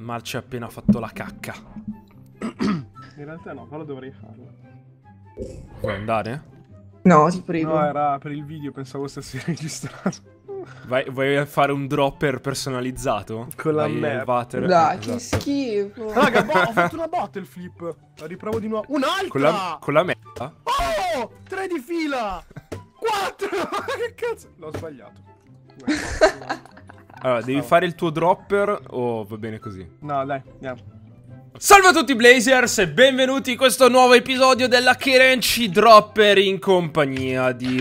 Mal ci ha appena fatto la cacca. In realtà no, però dovrei farlo. Vuoi andare? No, ti prego. No, era per il video, pensavo stessi registrato. Vai, vuoi fare un dropper personalizzato? Con la merda. Dai, esatto. che schifo. Raga, boh, ho fatto una bottle flip. La riprovo di nuovo. Un'altra! Con la, con la merda? Oh! Tre di fila! Quattro! che cazzo? L'ho sbagliato. Guarda, Allora, devi fare il tuo dropper o va bene così? No, dai, andiamo. Salve a tutti Blazers e benvenuti in questo nuovo episodio della Kerenci Dropper in compagnia di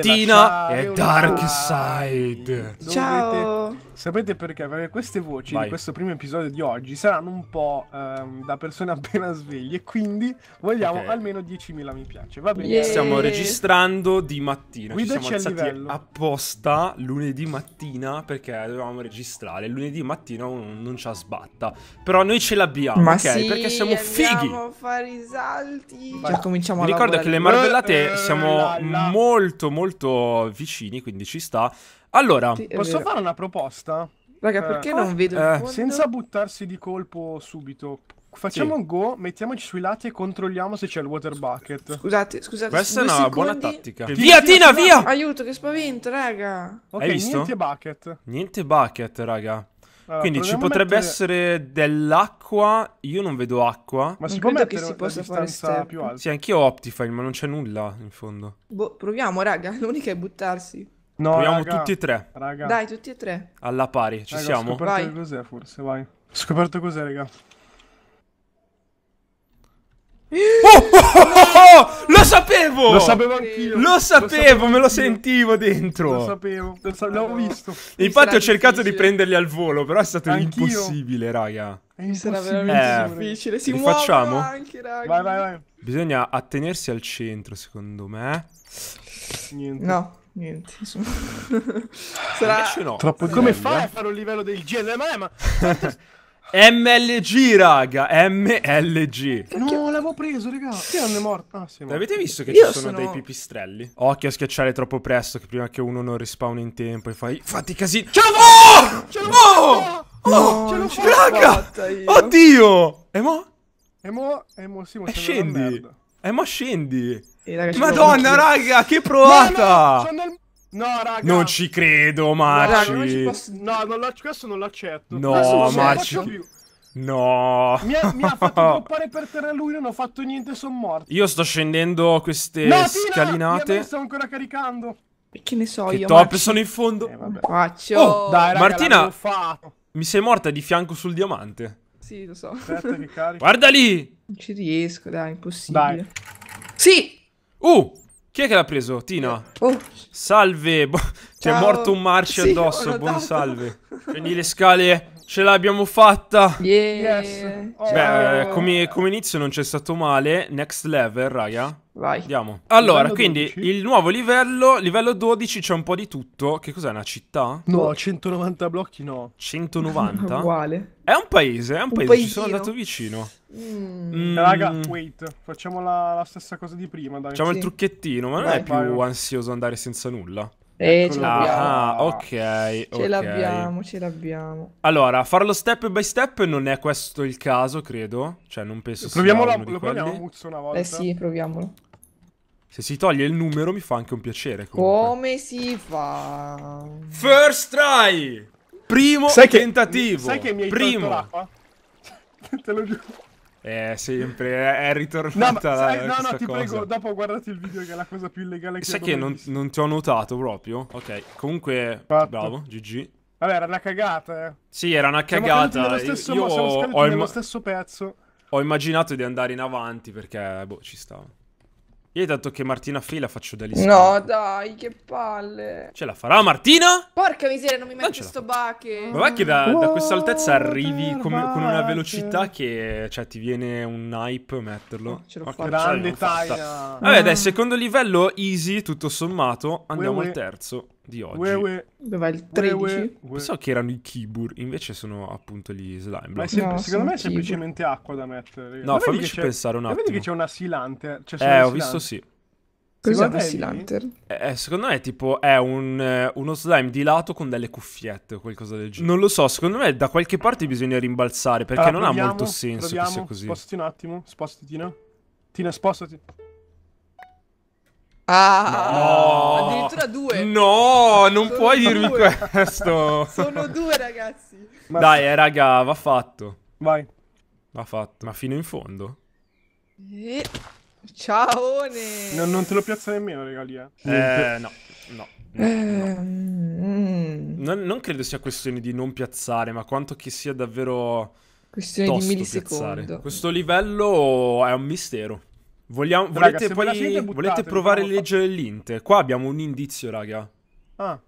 Tina e Darkseid. Ciao! Sapete perché? Perché queste voci Vai. di questo primo episodio di oggi saranno un po' ehm, da persone appena sveglie, quindi vogliamo okay. almeno 10.000 mi piace, va bene? Yeah. Stiamo registrando di mattina, Guidaci ci siamo alzati apposta lunedì mattina perché dovevamo registrare, lunedì mattina non ci sbatta, però noi ce l'abbiamo, Ma ok? Sì, perché siamo fighi! dobbiamo fare i salti! Già cioè, cominciamo a ricordo lavorare. che le marvellate eh, siamo la, la. molto molto vicini, quindi ci sta. Allora, sì, posso vero. fare una proposta? Raga, eh. perché eh, non vedo eh, Senza buttarsi di colpo subito. Facciamo sì. un go, mettiamoci sui lati e controlliamo se c'è il water bucket. Scusate, scusate. Questa è una secondi. buona tattica. Via, Tina, via! Aiuto, che spavento, raga. Ok, Hai visto? niente bucket. Niente bucket, raga. Allora, Quindi ci potrebbe mettere... essere dell'acqua. Io non vedo acqua. Ma siccome si che si possa fare step. più alta. Sì, anch'io ho Optifine, ma non c'è nulla in fondo. Boh, proviamo, raga. L'unica è buttarsi. No, Proviamo raga, tutti e tre. Raga. Dai, tutti e tre. Alla pari, ci raga, siamo? Ho scoperto vai. cos'è forse, vai. Ho scoperto cos'è, raga. Oh, oh, oh, lo sapevo! Lo sapevo anch'io. Lo sapevo, lo sapevo me lo sentivo dentro. Lo sapevo, lo sa l'avevo visto. Infatti ho cercato difficile. di prenderli al volo, però è stato anch'io. impossibile, raga. È Sarà veramente eh, difficile. Si muove facciamo? anche, raga. Vai, vai, vai. Bisogna attenersi al centro, secondo me. Niente. No. Niente, sono... Sarà... No. Troppo come eh, fai a fare un livello del genere? Ma, eh, ma... MLG, raga, MLG. No, l'avevo preso, raga. Sì, non è ah, morto. Ah, sì, morto. Avete visto che Io ci sono, sono, dei pipistrelli? Occhio a schiacciare troppo presto, che prima che uno non respawn in tempo e fai... Fatti casino. Ce l'ho! Ce l'ho! Oh, no, ce l'ho raga! Oddio! E mo? E mo, e mo, sì, mo e scendi. E mo scendi. Eh, ragazzi, Madonna, raga, che provata! No, raga. Non ci credo, Marci. No, raga, non posso... no non questo non l'accetto. No, Marci. No, mi ha, mi ha fatto droppare per terra lui. Non ho fatto niente, sono morto. Io sto scendendo queste no, scalinate. No, sto ancora caricando. E che ne so che io. Top, Marci... sono in fondo. Eh, Faccio. Oh, dai, raga, Martina, mi sei morta di fianco sul diamante. Sì, lo so. Aspetta, Guarda lì. Non ci riesco, dai, impossibile. Dai. Sì, Uh! Chi è che l'ha preso? Tina? Oh. Salve! C'è morto un marcio addosso, sì, buon salve. Prendi le scale. Ce l'abbiamo fatta! Yeah. Yes. Oh. Beh, eh, come, come, inizio non c'è stato male. Next level, raga. Vai. Andiamo. Allora, quindi il nuovo livello, livello 12, c'è un po' di tutto. Che cos'è, una città? No, 190 blocchi no. 190? Uguale. È un paese, è un, paese, un ci sono andato vicino. Mm. Mm. Eh, raga, wait, facciamo la, la, stessa cosa di prima, dai. Facciamo sì. il trucchettino, ma non vai, è più vai. ansioso andare senza nulla? Eh, Eccolo. ce l'abbiamo. Ah, ok. Ce okay. l'abbiamo, ce l'abbiamo. Allora, farlo step by step non è questo il caso, credo. Cioè, non penso sia Proviamolo, lo proviamo Muzzo una volta. Eh sì, proviamolo. Se si toglie il numero mi fa anche un piacere, comunque. Come si fa? First try! Primo sai tentativo. Che, sai che mi hai Primo. Te lo giuro. Eh, è sempre, è ritornata. No, sai, no, no, ti cosa. prego, dopo guardati il video che è la cosa più illegale che Sai che non, non, ti ho notato proprio? Ok, comunque, Fatto. bravo, GG. Vabbè, era una cagata, eh. Sì, era una cagata. Stesso, Io ho, ho, pezzo. ho immaginato di andare in avanti perché, boh, ci stava. Io tanto che Martina Free la faccio da lì. No, dai, che palle. Ce la farà Martina? Porca miseria, non mi metto questo bache. Ma va che da, da questa altezza oh, arrivi come, con una velocità che... Cioè, ti viene un hype metterlo. Oh, ce l'ho fatta. Grande taglia. Vabbè, dai, secondo livello easy, tutto sommato. Andiamo uè, uè. al terzo di oggi. Ue, ue. Dov'è il 13? Ue, ue. Pensavo che erano i kibur, invece sono appunto gli slime. Ma sempre, no, secondo me è kibur. semplicemente acqua da mettere. No, fammi pensare un attimo. Vedi che c'è una sea Cioè, eh, una ho visto sì. Cos'è una sea eh, eh, secondo me è tipo è un, eh, uno slime di lato con delle cuffiette o qualcosa del genere. Non lo so, secondo me da qualche parte bisogna rimbalzare perché allora, non proviamo, ha molto senso proviamo, che sia così. Spostati un attimo, spostati Tina. Tina, spostati. Ah, no. addirittura due. No, non Sono puoi due. dirmi questo. Sono due, ragazzi. Dai, eh, raga, va fatto. Vai. Va fatto, ma fino in fondo. E... Eh, Ciao. No, non te lo piazza nemmeno, regalia. eh. eh no, no. no, no. Non, non, credo sia questione di non piazzare, ma quanto che sia davvero questione di millisecondi. Piazzare. Questo livello è un mistero. Vogliamo, raga, volete, poi, buttate, volete provare a leggere fatto... l'int? Qua abbiamo un indizio, raga. Ah.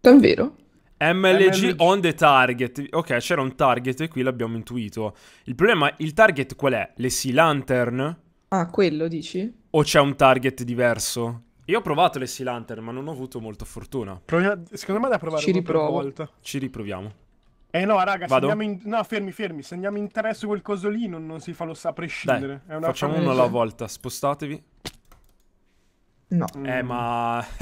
Davvero? MLG, MLG, on the target. Ok, c'era un target e qui l'abbiamo intuito. Il problema, il target qual è? Le Sea Lantern? Ah, quello dici? O c'è un target diverso? Io ho provato le Sea Lantern, ma non ho avuto molta fortuna. Proviamo, secondo me da provare Ci una volta. Ci riproviamo. Eh no, raga, Vado? se andiamo in... No, fermi, fermi. Se andiamo in tre su quel coso lì non, si fa lo sa prescindere. Dai, facciamo uno alla volta, spostatevi. No. Mm. Eh, ma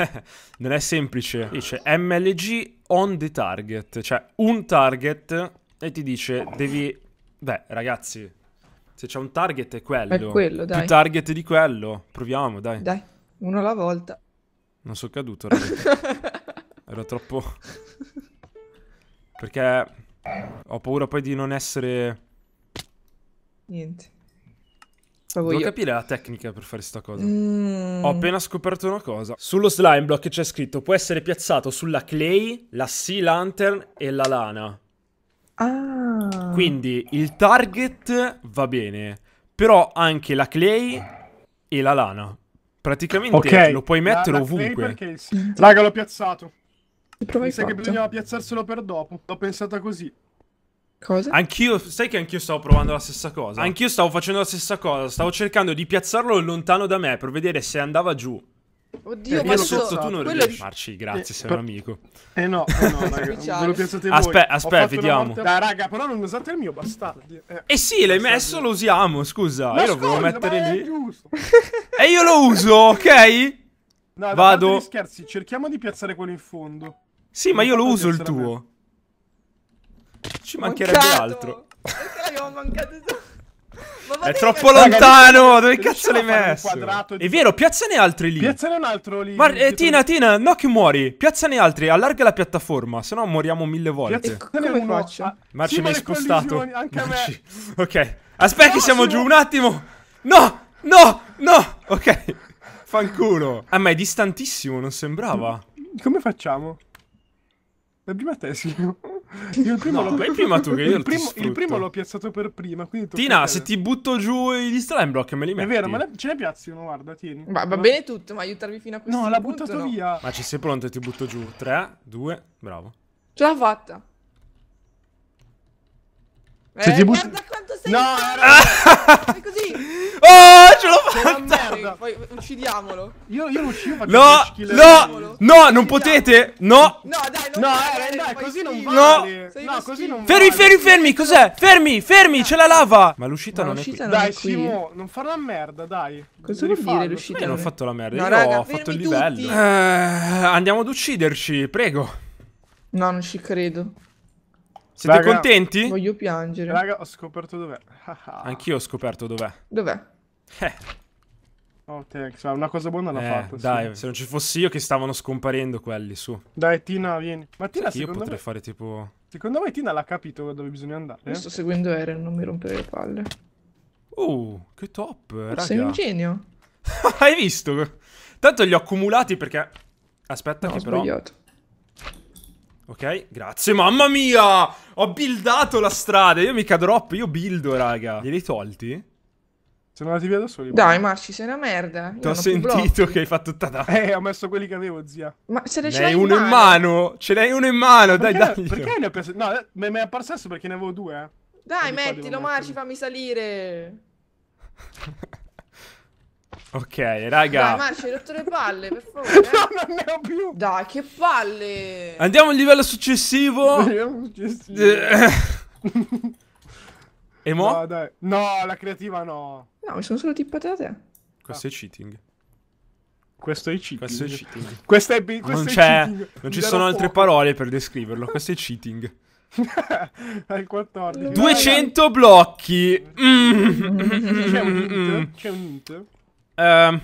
non è semplice. Dice MLG on the target, cioè un target e ti dice devi... Beh, ragazzi, se c'è un target è quello. È quello, dai. Più target di quello. Proviamo, dai. Dai, uno alla volta. Non sono caduto, raga. Era troppo... Perché ho paura poi di non essere... Niente. Devo io. capire la tecnica per fare sta cosa. Mm. Ho appena scoperto una cosa. Sullo slime block c'è scritto può essere piazzato sulla clay, la sea lantern e la lana. Ah. Quindi il target va bene, però anche la clay e la lana. Praticamente okay. lo puoi mettere la, la ovunque. Raga, l'ho piazzato. Mi sa che bisognava piazzarselo per dopo. L'ho pensata così. Cosa? Anch'io, sai che anch'io stavo provando la stessa cosa. Anch'io stavo facendo la stessa cosa. Stavo cercando di piazzarlo lontano da me per vedere se andava giù. Oddio, eh, ma sotto tu non riesci a Marci, grazie, eh, sei un amico. Eh no, eh no, raga, ve lo piazzate voi. Aspetta, aspetta, vediamo. Morte... Dai, raga, però non usate il mio, bastardi. Eh, eh sì, l'hai messo, lo usiamo, scusa. Ma io lo volevo mettere lì. e io lo uso, ok? No, Vado. Scherzi, cerchiamo di piazzare quello in fondo. Sì, ma io lo uso il tuo. Ci mancherebbe mancato. altro. È troppo lontano. Dove cazzo l'hai messo? È vero, piazzane altri lì. Piazzane un altro lì. Ma eh, Tina, Tina, no che muori. Piazzane altri, allarga la piattaforma, se no moriamo mille volte. Piazzane come uno. faccio? Marci, sì, mi hai spostato. Marci. Ok. Aspetta no, siamo giù un attimo. No! No! No! Ok. Fanculo. Ah, ma è distantissimo, non sembrava. Come facciamo? La prima tesi. Io il primo, no, l'ho... prima tu, che io il, primo, il primo l'ho piazzato per prima. Tina, se ti butto giù gli slime block, me li metti. È vero, ma la... ce ne piazzi uno, guarda, tieni. Ma va bene tutto, ma aiutarmi fino a questo No, l'ha buttato no. via. Ma ci sei pronto e ti butto giù. 3, 2, bravo. Ce l'ha fatta. Se ti eh, butti... guarda quanto sei... No, era... è così. Oh, ce l'ho fatta! Poi uccidiamolo. Io, io lo uccido, faccio No, no, no, non potete. No. No, dai, non No, eh, dai, così non vale. No, no così non Fermi, fermi, fermi, cos'è? Fermi, fermi, c'è la lava. Ma l'uscita non è qui. Dai, Simo, non far la merda, dai. Cosa vuol dire l'uscita? Eh, io non ho fatto la merda, io ho fatto il livello. Eh, andiamo ad ucciderci, prego. No, non ci credo. Siete Raga, contenti? Voglio piangere. Raga, ho scoperto dov'è. Anch'io ho scoperto dov'è. Dov'è? Eh. Oh, Tex, una cosa buona l'ha eh, fatta. Dai, sì. se non ci fossi io che stavano scomparendo quelli, su. Dai, Tina, vieni. Ma Tina, sì, io potrei me... fare tipo... Secondo me Tina l'ha capito dove bisogna andare. Io sto seguendo Eren, non mi rompere le palle. Oh, che top, oh, raga. Sei un genio. Hai visto? Tanto li ho accumulati perché... Aspetta no, che ho però... sbagliato. Ok, grazie. Mamma mia! Ho buildato la strada. Io mica drop, io buildo, raga. Li hai tolti? Sono andati via da soli. Dai, Marci, sei una merda. Ti ho sentito che hai fatto tutta Eh, ho messo quelli che avevo, zia. Ma se ne, ne hai uno in mano. Ce n'hai uno in mano, dai, dai. Perché ne ho preso? No, mi è apparso adesso perché ne avevo due, eh. Dai, mettilo, Marci, fammi salire. ok, raga. Dai, Marci, hai rotto le palle, per favore. Eh? no, non ne ho più. Dai, che palle. Andiamo al livello successivo. Andiamo al livello successivo. E mo? No, dai. no, la creativa no. No, mi sono solo tippate da te. Questo ah. è cheating. Questo è cheating. Questo è cheating. questo è, questo non, è non ci sono altre poco. parole per descriverlo. Questo è cheating. Al 14. 200 blocchi. Mm. C'è un mm. hit? C'è un hit? Um, ehm,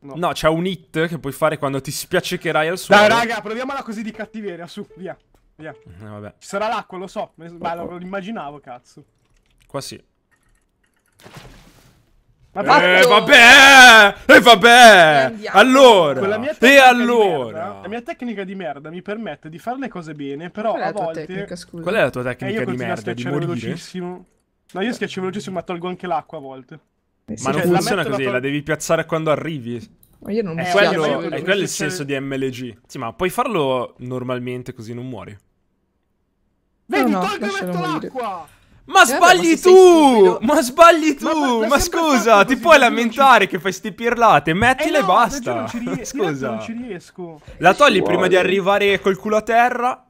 no, no c'è un hit che puoi fare quando ti spiaccecherai al suolo. Dai, raga, proviamola così di cattiveria. Su, via. via. Eh, Ci sarà l'acqua, lo so. Ma lo, lo immaginavo, cazzo. Qua sì. Ma eh, eh, vabbè! E vabbè! Allora! E allora! Merda, la mia tecnica di merda mi permette di fare le cose bene, però Qual a volte... Tecnica, Qual è la tua tecnica eh, di merda? Io schiaccio velocissimo. No, io schiaccio velocissimo, ma tolgo anche l'acqua a volte. Eh, ma cioè, non funziona la così, la, la devi piazzare quando arrivi. Ma io non eh, mi quello, È quello il cioè senso di MLG. Sì, ma puoi farlo normalmente così non muori. Vedi, no, no, tolgo e metto l'acqua! Eh, ma sbagli eh, tu! Ma sbagli tu! Ma, ma, ma scusa, ti puoi lamentare ci... che fai sti pirlate? Eh, mettile eh no, e basta! Non ci ries- scusa. Non ci riesco. La togli prima di arrivare col culo a terra?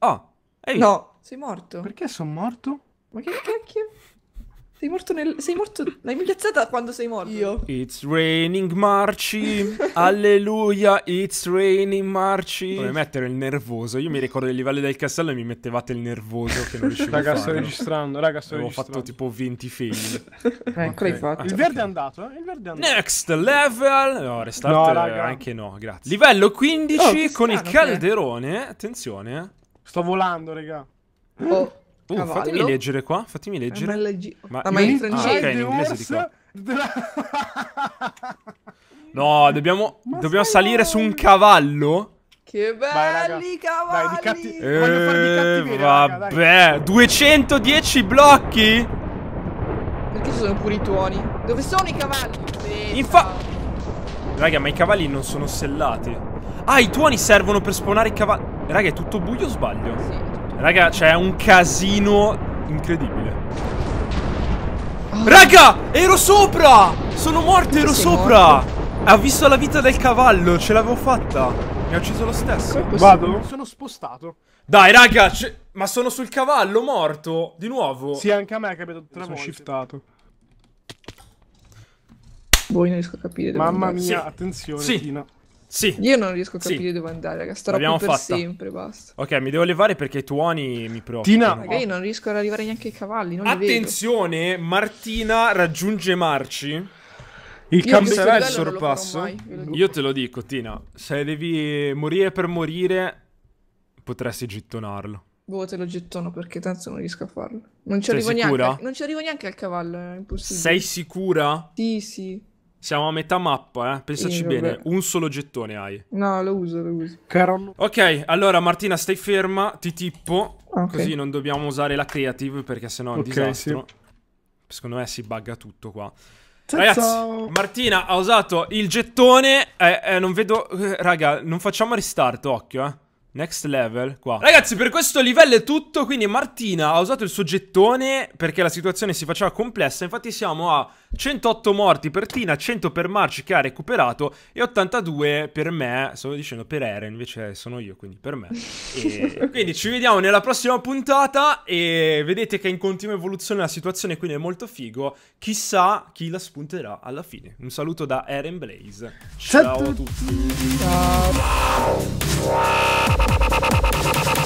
Ah, oh, No, sei morto. Perché sono morto? Ma che cacchio? Sei morto nel... Sei morto... L'hai minchiazzata quando sei morto? Io. It's raining Marci, alleluia, it's raining Marci. Dove mettere il nervoso? Io mi ricordo il livello del castello e mi mettevate il nervoso che non riuscivo raga, a fare. Raga, sto registrando, raga, sto Avevo fatto tipo 20 fail. eh, ecco, okay. fatto. Il verde è andato, eh? Il verde è andato. Next level! No, restart no, raga. Eh, anche no, grazie. Livello 15 oh, con strano, il calderone. Che... Attenzione. Eh. Sto volando, raga. Oh. Uh, cavallo. fatemi leggere qua, fatemi eh, leggere. ma, leggi... ma... ma in francese. Ah, in inglese di qua. No, dobbiamo, dobbiamo salire su un cavallo? Che belli Vai, cavalli! Dai, catti... eh, Voglio farmi cattivere, Vabbè, raga, 210 blocchi? Perché ci sono pure i tuoni? Dove sono i cavalli? Infa... Raga, ma i cavalli non sono sellati. Ah, i tuoni servono per spawnare i cavalli. Raga, è tutto buio o sbaglio? Sì. Raga, c'è un casino incredibile. Oh. Raga, ero sopra! Sono morto, ero sopra! Morto? Ha visto la vita del cavallo, ce l'avevo fatta. Mi ha ucciso lo stesso. Vado? Sono spostato. Dai, raga, ma sono sul cavallo morto, di nuovo. Sì, anche a me è capitato tre volte. Sono shiftato. Voi boh, non riesco a capire. Mamma mia, sì. attenzione, sì. Sì. Io non riesco a capire sì. dove andare, raga. Starò qui per fatta. sempre, basta. Ok, mi devo levare perché i tuoni mi preoccupano. Tina... Raga, io non riesco ad arrivare neanche ai cavalli, Attenzione, Martina raggiunge Marci. Il cambio sarà il sorpasso. io te lo dico, Tina. Se devi morire per morire, potresti gettonarlo. Boh, te lo gettono perché tanto non riesco a farlo. Non ci, arrivo, neanche, non ci arrivo neanche al cavallo, è impossibile. Sei sicura? Sì, sì. Siamo a metà mappa, eh. Pensaci bene. Un solo gettone hai. No, lo uso, lo uso. Carol. Ok, allora Martina, stai ferma. Ti tippo. Okay. Così non dobbiamo usare la creative perché sennò è un okay, disastro. Sì. Secondo me si bugga tutto qua. Ciao, Ragazzi, ciao. Martina ha usato il gettone. Eh, eh, non vedo. Eh, raga, non facciamo restart, occhio, eh. Next level qua Ragazzi per questo livello è tutto Quindi Martina ha usato il suo gettone Perché la situazione si faceva complessa Infatti siamo a 108 morti per Tina, 100 per March che ha recuperato e 82 per me, stavo dicendo per Eren, invece sono io, quindi per me. E quindi ci vediamo nella prossima puntata e vedete che è in continua evoluzione la situazione, quindi è molto figo. Chissà chi la spunterà alla fine. Un saluto da Eren Blaze. Ciao, Ciao a tutti. A Ciao.